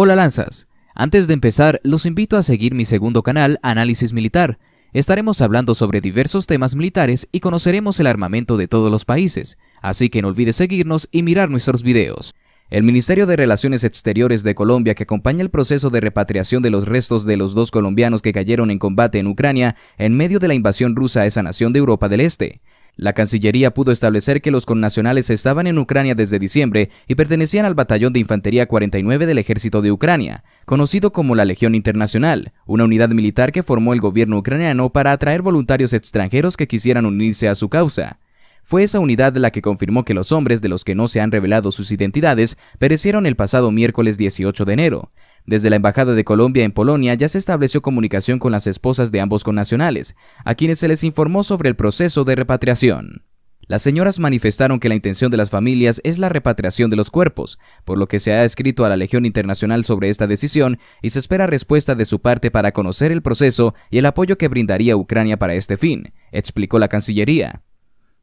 Hola Lanzas, antes de empezar los invito a seguir mi segundo canal Análisis Militar. Estaremos hablando sobre diversos temas militares y conoceremos el armamento de todos los países, así que no olvides seguirnos y mirar nuestros videos. El Ministerio de Relaciones Exteriores de Colombia, que acompaña el proceso de repatriación de los restos de los dos colombianos que cayeron en combate en Ucrania en medio de la invasión rusa a esa nación de Europa del Este, la Cancillería pudo establecer que los connacionales estaban en Ucrania desde diciembre y pertenecían al Batallón de Infantería 49 del Ejército de Ucrania, conocido como la Legión Internacional, una unidad militar que formó el gobierno ucraniano para atraer voluntarios extranjeros que quisieran unirse a su causa. Fue esa unidad la que confirmó que los hombres de los que no se han revelado sus identidades perecieron el pasado miércoles 18 de enero, desde la Embajada de Colombia en Polonia ya se estableció comunicación con las esposas de ambos connacionales, a quienes se les informó sobre el proceso de repatriación. Las señoras manifestaron que la intención de las familias es la repatriación de los cuerpos, por lo que se ha escrito a la Legión Internacional sobre esta decisión y se espera respuesta de su parte para conocer el proceso y el apoyo que brindaría Ucrania para este fin, explicó la Cancillería.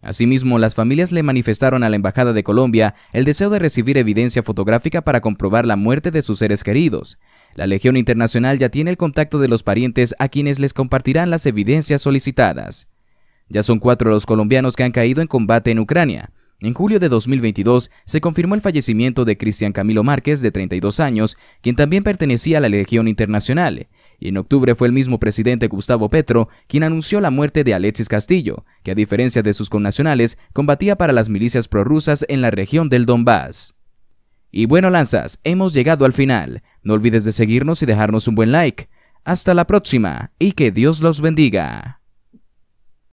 Asimismo, las familias le manifestaron a la Embajada de Colombia el deseo de recibir evidencia fotográfica para comprobar la muerte de sus seres queridos. La Legión Internacional ya tiene el contacto de los parientes a quienes les compartirán las evidencias solicitadas. Ya son cuatro los colombianos que han caído en combate en Ucrania. En julio de 2022 se confirmó el fallecimiento de Cristian Camilo Márquez, de 32 años, quien también pertenecía a la Legión Internacional. Y en octubre fue el mismo presidente Gustavo Petro quien anunció la muerte de Alexis Castillo, que a diferencia de sus connacionales, combatía para las milicias prorrusas en la región del Donbass. Y bueno, lanzas, hemos llegado al final. No olvides de seguirnos y dejarnos un buen like. Hasta la próxima y que Dios los bendiga.